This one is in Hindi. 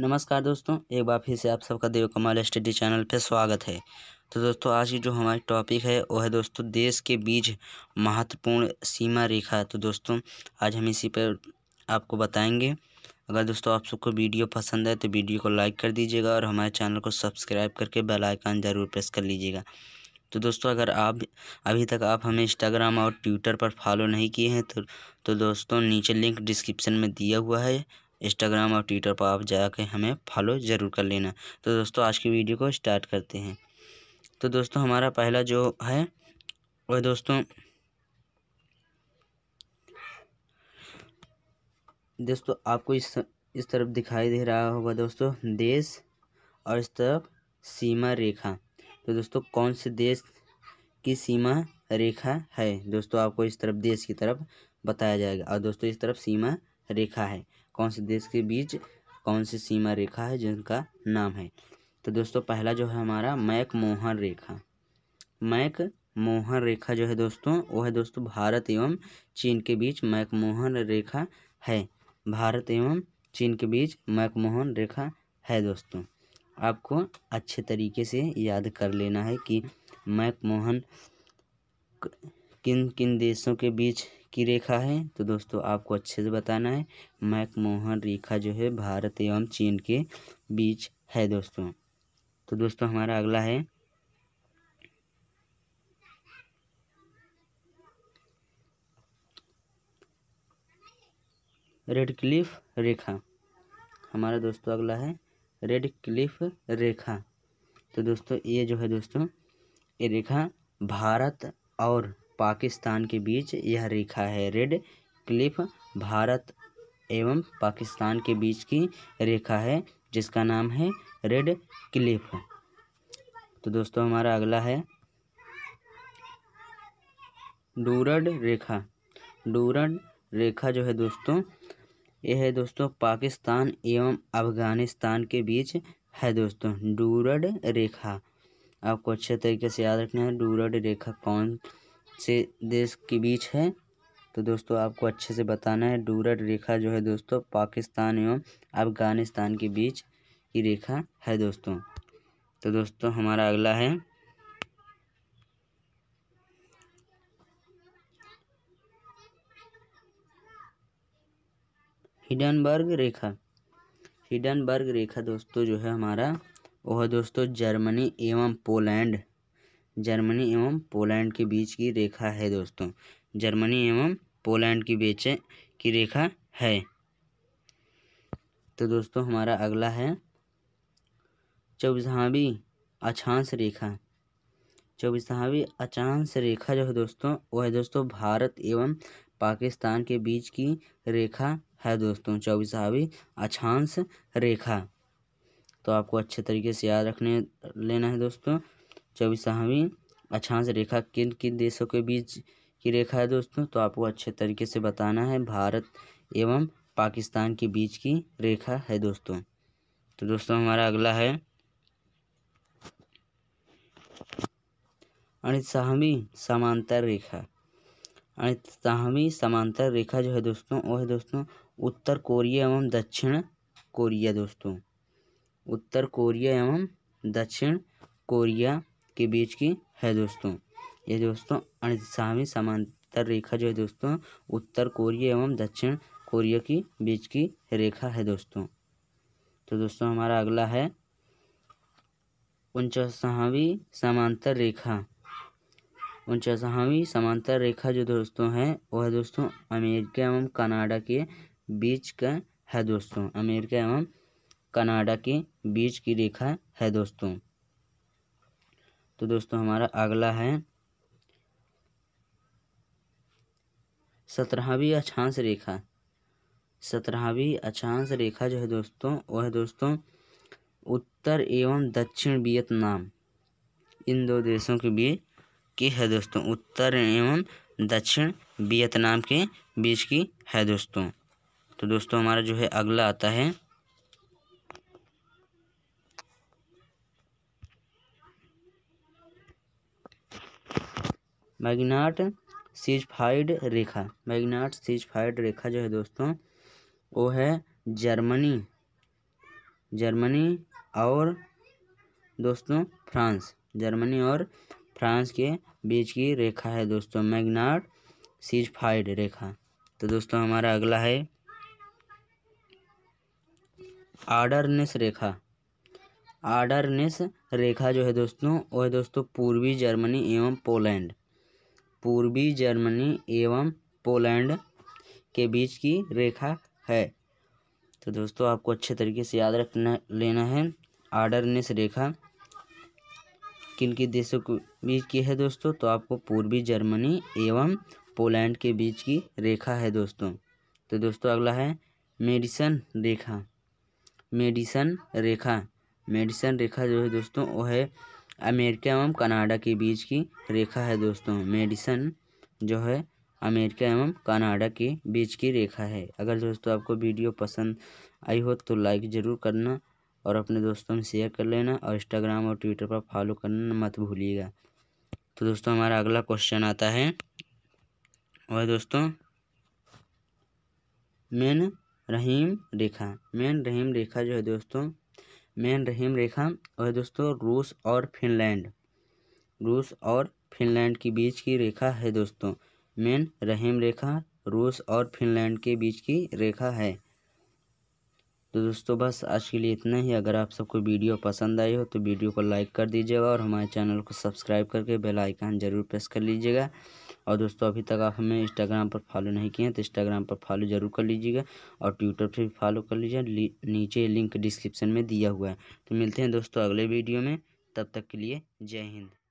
नमस्कार दोस्तों एक बार फिर से आप सबका देव कमाल स्टडी चैनल पर स्वागत है तो दोस्तों आज की जो हमारी टॉपिक है वो है दोस्तों देश के बीच महत्वपूर्ण सीमा रेखा तो दोस्तों आज हम इसी पर आपको बताएंगे अगर दोस्तों आप सबको वीडियो पसंद है तो वीडियो को लाइक कर दीजिएगा और हमारे चैनल को सब्सक्राइब करके बेलाइकान ज़रूर प्रेस कर लीजिएगा तो दोस्तों अगर आप अभी तक आप हमें इंस्टाग्राम और ट्विटर पर फॉलो नहीं किए हैं तो तो दोस्तों नीचे लिंक डिस्क्रिप्शन में दिया हुआ है इंस्टाग्राम और ट्विटर पर आप जाके हमें फॉलो ज़रूर कर लेना तो दोस्तों आज की वीडियो को स्टार्ट करते हैं तो दोस्तों हमारा पहला जो है वह दोस्तों दोस्तों आपको इस इस तरफ दिखाई दे रहा होगा दोस्तों देश और इस तरफ सीमा रेखा तो दोस्तों कौन से देश की सीमा रेखा है दोस्तों आपको इस तरफ देश की तरफ बताया जाएगा और दोस्तों इस तरफ सीमा रेखा है कौन से देश के बीच कौन सी सीमा रेखा है जिनका नाम है तो दोस्तों पहला जो है हमारा मैक मोहन रेखा मैक मोहन रेखा जो है दोस्तों वो है दोस्तों भारत एवं चीन के बीच मैक मोहन रेखा है भारत एवं चीन के बीच मैक मोहन रेखा है दोस्तों आपको अच्छे तरीके से याद कर लेना है कि मैक मोहन किन किन देशों के बीच की रेखा है तो दोस्तों आपको अच्छे से बताना है मैकमोहन रेखा जो है भारत एवं चीन के बीच है दोस्तों तो दोस्तों हमारा अगला है रेड क्लिफ रेखा हमारा दोस्तों अगला है रेड क्लिफ रेखा तो दोस्तों ये जो है दोस्तों ये रेखा भारत और पाकिस्तान के बीच यह रेखा है रेड क्लिफ भारत एवं पाकिस्तान के बीच की रेखा है जिसका नाम है रेड क्लिफ तो दोस्तों हमारा अगला है डूरड रेखा डूरड रेखा जो है दोस्तों यह है दोस्तों पाकिस्तान एवं अफगानिस्तान के बीच है दोस्तों डूरड रेखा आपको अच्छे तरीके से याद रखना है डूरड रेखा कौन से देश के बीच है तो दोस्तों आपको अच्छे से बताना है डूरट रेखा जो है दोस्तों पाकिस्तान एवं अफगानिस्तान के बीच की रेखा है दोस्तों तो दोस्तों हमारा अगला है हिडनबर्ग रेखा हिडनबर्ग रेखा दोस्तों जो है हमारा वह दोस्तों जर्मनी एवं पोलैंड जर्मनी एवं पोलैंड के बीच की रेखा है दोस्तों जर्मनी एवं पोलैंड की बीच की रेखा है तो दोस्तों हमारा अगला है चौबीसवीं अक्षांश रेखा चौबीसवीं अक्षांश रेखा जो है दोस्तों वो है दोस्तों भारत एवं पाकिस्तान के बीच की रेखा है दोस्तों चौबीसवीं अक्षांश रेखा तो आपको अच्छे तरीके से याद रखने लेना है दोस्तों चौबीसवीं अक्षांश रेखा किन किन देशों के बीच की रेखा है दोस्तों तो आपको अच्छे तरीके से बताना है भारत एवं पाकिस्तान के बीच की रेखा है दोस्तों तो दोस्तों हमारा अगला है अणितसाहवी समांतर रेखा अणितसाहवी समांतर रेखा जो है दोस्तों वो है दोस्तों उत्तर कोरिया एवं दक्षिण कोरिया दोस्तों उत्तर कोरिया एवं दक्षिण कोरिया के बीच की है दोस्तों ये दोस्तों अणसामी समांतर रेखा जो है दोस्तों उत्तर कोरिया एवं दक्षिण कोरिया की बीच की रेखा है दोस्तों तो दोस्तों हमारा अगला है उनचासवीं समांतर रेखा उनचासवीं समांतर रेखा जो दोस्तों है वो है दोस्तों अमेरिका एवं कनाडा के बीच का है दोस्तों अमेरिका एवं कनाडा के बीच की रेखा है दोस्तों तो दोस्तों हमारा अगला है सत्रहवीं अक्षांश रेखा सत्रहवीं अक्षांश रेखा जो है दोस्तों वह दोस्तों उत्तर एवं दक्षिण वियतनाम इन दो देशों के बीच की है दोस्तों उत्तर एवं दक्षिण वियतनाम के बीच की है दोस्तों तो दोस्तों हमारा जो है अगला आता है मैगनाट सीजफाइड रेखा मैगनाट सीजफाइड रेखा जो है दोस्तों वो है जर्मनी जर्मनी और दोस्तों फ्रांस जर्मनी और फ्रांस के बीच की रेखा है दोस्तों मैगनाट सीजफाइड रेखा तो दोस्तों हमारा अगला है आर्डरनेस रेखा आर्डरनेस रेखा जो है दोस्तों वो है दोस्तों पूर्वी जर्मनी एवं पोलैंड पूर्वी जर्मनी एवं पोलैंड के बीच की रेखा है तो दोस्तों आपको अच्छे तरीके से याद रखना लेना है आर्डरनेस रेखा किन किन देशों के बीच की है दोस्तों तो आपको पूर्वी जर्मनी एवं पोलैंड के बीच की रेखा है दोस्तों तो दोस्तों अगला है मेडिसन रेखा मेडिसन रेखा मेडिसन रेखा जो है दोस्तों वो है अमेरिका एवं कनाडा के बीच की रेखा है दोस्तों मेडिसन जो है अमेरिका एवं कनाडा के बीच की रेखा है अगर दोस्तों आपको वीडियो पसंद आई हो तो लाइक ज़रूर करना और अपने दोस्तों में शेयर कर लेना और इंस्टाग्राम और ट्विटर पर फॉलो करना मत भूलिएगा तो दोस्तों हमारा अगला क्वेश्चन आता है और दोस्तों मेन रहीम रेखा मेन रहीम रेखा जो है दोस्तों मेन रहीम रेखा वह दोस्तों रूस और फिनलैंड रूस और फिनलैंड के बीच की रेखा है दोस्तों मेन रहीम रेखा रूस और फिनलैंड के बीच की रेखा है तो दोस्तों बस आज के लिए इतना ही अगर आप सबको वीडियो पसंद आई हो तो वीडियो को लाइक कर दीजिएगा और हमारे चैनल को सब्सक्राइब करके बेल आइकन ज़रूर प्रेस कर लीजिएगा और दोस्तों अभी तक आप हमें इंस्टाग्राम पर फॉलो नहीं किए हैं तो इंस्टाग्राम पर फॉलो ज़रूर कर लीजिएगा और ट्विटर पर भी फॉलो कर लीजिए नीचे लिंक डिस्क्रिप्शन में दिया हुआ है तो मिलते हैं दोस्तों अगले वीडियो में तब तक के लिए जय हिंद